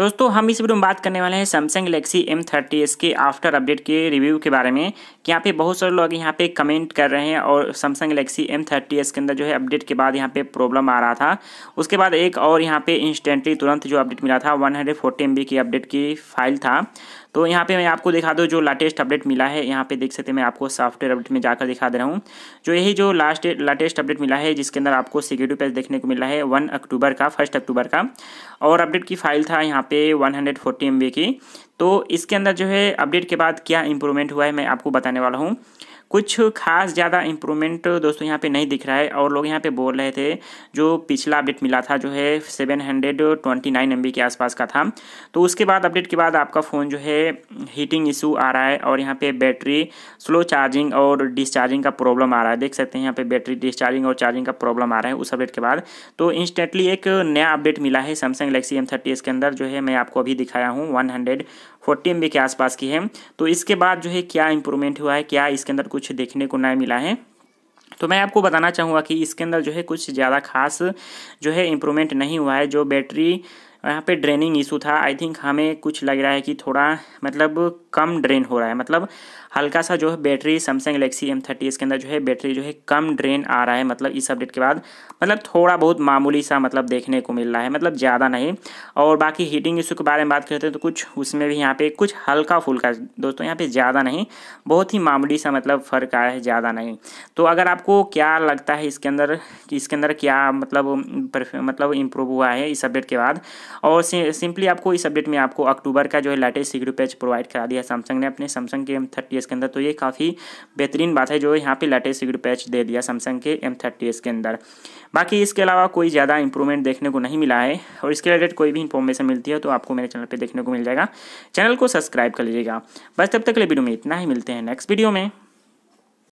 दोस्तों हम इस वीडियो में बात करने वाले हैं Samsung Galaxy M thirty S के आफ्टर अपडेट के रिव्यू के बारे में कि यहाँ पे बहुत सारे लोग यहाँ पे कमेंट कर रहे हैं और Samsung Galaxy M thirty S के अंदर जो है अपडेट के बाद यहाँ पे प्रॉब्लम आ रहा था उसके बाद एक और यहाँ पे इंस्टेंटली तुरंत जो अपडेट मिला था वन हंड्रेड की अपडेट की फाइल था तो यहाँ पे मैं आपको दिखा दूँ जो लेटेस्ट अपडेट मिला है यहाँ पे देख सकते हैं मैं आपको सॉफ्टवेयर अपडेट में जाकर दिखा दे रहा हूँ जो यही जो लास्ट लेटेस्ट अपडेट मिला है जिसके अंदर आपको सिक्योरिटी पेज देखने को मिला है वन अक्टूबर का फर्स्ट अक्टूबर का और अपडेट की फाइल था यहाँ पे 140 हंड्रेड की तो इसके अंदर जो है अपडेट के बाद क्या इंप्रूवमेंट हुआ है मैं आपको बताने वाला हूँ कुछ खास ज़्यादा इंप्रूवमेंट दोस्तों यहाँ पे नहीं दिख रहा है और लोग यहाँ पे बोल रहे थे जो पिछला अपडेट मिला था जो है seven hundred twenty nine MB बी के आसपास का था तो उसके बाद अपडेट के बाद आपका फ़ोन जो है हीटिंग इशू आ रहा है और यहाँ पे बैटरी स्लो चार्जिंग और डिस्चार्जिंग का प्रॉब्लम आ रहा है देख सकते हैं यहाँ पे बैटरी डिस्चार्जिंग और चार्जिंग का प्रॉब्लम आ रहा है उस अपडेट के बाद तो इंस्टेंटली एक नया अपडेट मिला है सैमसंग गलेक्सी एम थर्टी के अंदर जो है मैं आपको अभी दिखाया हूँ वन हंड्रेड फोर्टी एम के आसपास की है तो इसके बाद जो है क्या इंप्रूवमेंट हुआ है क्या इसके अंदर कुछ देखने को नया मिला है तो मैं आपको बताना चाहूँगा कि इसके अंदर जो है कुछ ज़्यादा खास जो है इम्प्रूवमेंट नहीं हुआ है जो बैटरी और यहाँ पे ड्रेनिंग इशू था आई थिंक हमें कुछ लग रहा है कि थोड़ा मतलब कम ड्रेन हो रहा है मतलब हल्का सा जो है battery Samsung Galaxy M thirty इसके अंदर जो है बैटरी जो है कम ड्रेन आ रहा है मतलब इस अपडेट के बाद मतलब थोड़ा बहुत मामूली सा मतलब देखने को मिल रहा है मतलब ज़्यादा नहीं और बाकी हीटिंग इशू के बारे में बात करते हैं तो कुछ उसमें भी यहाँ पे कुछ हल्का फुल्का दोस्तों यहाँ पे ज़्यादा नहीं बहुत ही मामूली सा मतलब फ़र्क आया है ज़्यादा नहीं तो अगर आपको क्या लगता है इसके अंदर इसके अंदर क्या मतलब मतलब इम्प्रूव हुआ है इस अपडेट के बाद और सिंपली आपको इस अपडेट में आपको अक्टूबर का जो है लेटेस्ट सिक्योरिटी पैच प्रोवाइड करा दिया सैमसंग ने अपने सैमसंग के एम थर्टी एस के अंदर तो ये काफ़ी बेहतरीन बात है जो यहाँ पे लेटेस्ट सिक्योरिटी पैच दे दिया सैमसंग के एम थर्टी एस के अंदर बाकी इसके अलावा कोई ज़्यादा इंप्रूवमेंट देखने को नहीं मिला है और इसके रिलेटेड कोई भी इंफॉर्मेशन मिलती है तो आपको मेरे चैनल पर देखने को मिल जाएगा चैनल को सब्सक्राइब कर लीजिएगा बस तब तक ले वीडियो में इतना ही मिलते हैं नेक्स्ट वीडियो में